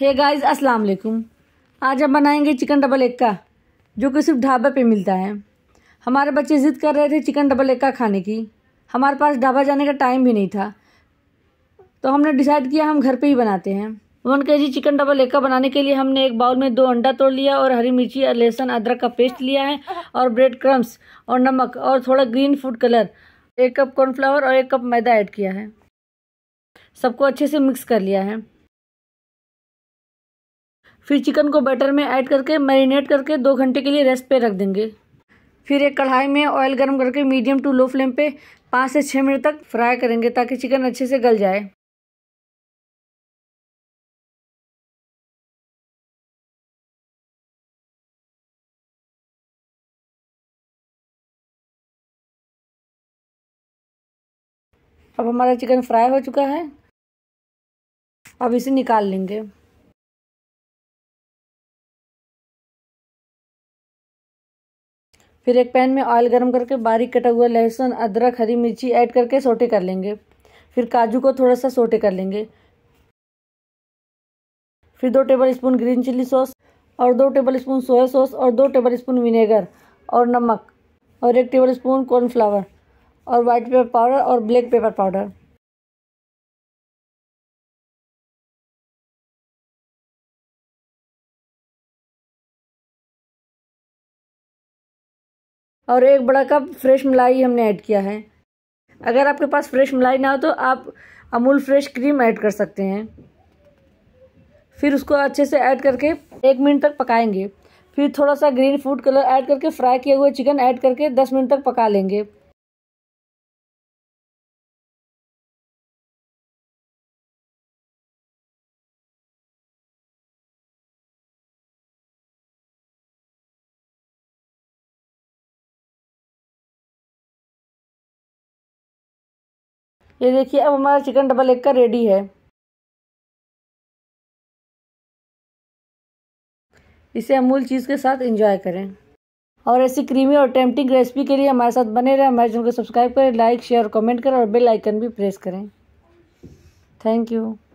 hey guys अस्सलाम वालेकुम आज हम बनाएंगे चिकन डबल एक्का जो कि सिर्फ ढाबे पे मिलता है हमारे बच्चे ज़िद कर रहे थे चिकन डबल एक्का खाने की हमारे पास ढाबा जाने का टाइम भी नहीं था तो हमने डिसाइड किया हम घर पे ही बनाते हैं वन के जी चिकन डबल एक्का बनाने के लिए हमने एक बाउल में दो अंडा तोड़ लिया और हरी मिर्ची और लहसुन अदरक का पेस्ट लिया है और ब्रेड क्रम्स और नमक और थोड़ा ग्रीन फूड कलर एक कप कॉर्नफ्लावर और एक कप मैदा ऐड किया है सबको अच्छे से मिक्स कर लिया है फिर चिकन को बैटर में ऐड करके मैरिनेट करके दो घंटे के लिए रेस्ट पे रख देंगे फिर एक कढ़ाई में ऑयल गर्म करके मीडियम टू लो फ्लेम पे पाँच से छः मिनट तक फ्राई करेंगे ताकि चिकन अच्छे से गल जाए अब हमारा चिकन फ्राई हो चुका है अब इसे निकाल लेंगे फिर एक पैन में ऑयल गर्म करके बारीक कटा हुआ लहसुन अदरक हरी मिर्ची ऐड करके सोटे कर लेंगे फिर काजू को थोड़ा सा सोटे कर लेंगे फिर दो tablespoon green chilli sauce और दो टेबल स्पून सोया सॉस और दो टेबल स्पून विनेगर और नमक और एक टेबल स्पून कॉर्नफ्लावर और वाइट पेपर पाउडर और ब्लैक पेपर पाउडर और एक बड़ा कप फ्रेश मलाई हमने ऐड किया है अगर आपके पास फ्रेश मलाई ना हो तो आप अमूल फ्रेश क्रीम ऐड कर सकते हैं फिर उसको अच्छे से ऐड करके एक मिनट तक पकाएंगे फिर थोड़ा सा ग्रीन फूड कलर ऐड करके फ्राई किए हुए चिकन ऐड करके दस मिनट तक पका लेंगे ये देखिए अब हमारा चिकन डबल एग का रेडी है इसे अमूल चीज़ के साथ एंजॉय करें और ऐसी क्रीमी और टेम्पटिंग रेसिपी के लिए हमारे साथ बने रहें हमारे चैनल को सब्सक्राइब करें लाइक शेयर कमेंट करें और बेल आइकन भी प्रेस करें थैंक यू